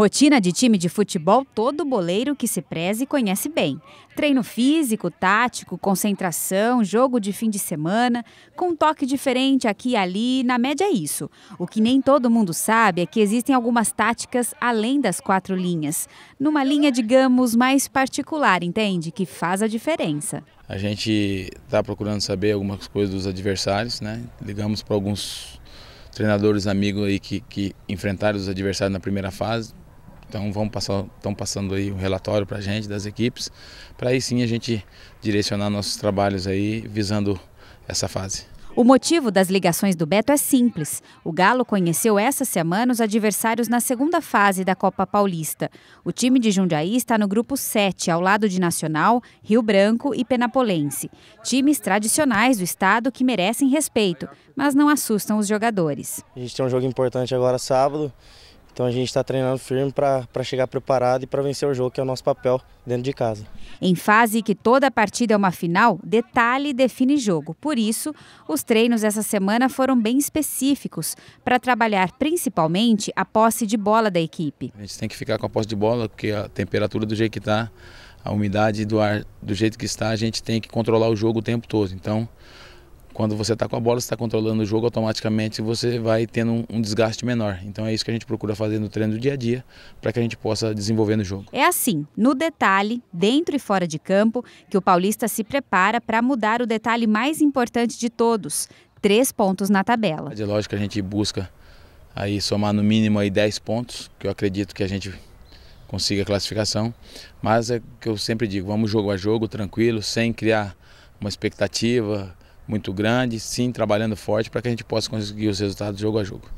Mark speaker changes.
Speaker 1: Rotina de time de futebol todo boleiro que se preze conhece bem. Treino físico, tático, concentração, jogo de fim de semana, com um toque diferente aqui e ali, na média é isso. O que nem todo mundo sabe é que existem algumas táticas além das quatro linhas. Numa linha, digamos, mais particular, entende? Que faz a diferença.
Speaker 2: A gente está procurando saber algumas coisas dos adversários, né? Ligamos para alguns treinadores amigos aí que, que enfrentaram os adversários na primeira fase então vão passar, estão passando aí o um relatório para a gente das equipes, para aí sim a gente direcionar nossos trabalhos aí visando essa fase.
Speaker 1: O motivo das ligações do Beto é simples. O Galo conheceu essa semana os adversários na segunda fase da Copa Paulista. O time de Jundiaí está no grupo 7, ao lado de Nacional, Rio Branco e Penapolense. Times tradicionais do estado que merecem respeito, mas não assustam os jogadores. A gente tem um jogo importante agora sábado então a gente está treinando firme para chegar preparado e para vencer o jogo, que é o nosso papel dentro de casa. Em fase que toda partida é uma final, detalhe define jogo. Por isso, os treinos essa semana foram bem específicos para trabalhar principalmente a posse de bola da equipe.
Speaker 2: A gente tem que ficar com a posse de bola, porque a temperatura do jeito que está, a umidade do ar do jeito que está, a gente tem que controlar o jogo o tempo todo. Então quando você está com a bola, você está controlando o jogo, automaticamente você vai tendo um, um, desgaste menor. Então é isso que a gente procura fazer no treino do dia a dia, para que a gente possa desenvolver no jogo.
Speaker 1: É assim, no detalhe, dentro e fora de campo, que o Paulista se prepara para mudar o detalhe mais importante de todos, três pontos na tabela. É
Speaker 2: lógico que a gente busca aí somar no mínimo aí 10 pontos, que eu acredito que a gente consiga a classificação, mas é o que eu sempre digo, vamos jogo a jogo, tranquilo, sem criar uma expectativa, muito grande, sim, trabalhando forte para que a gente possa conseguir os resultados jogo a jogo.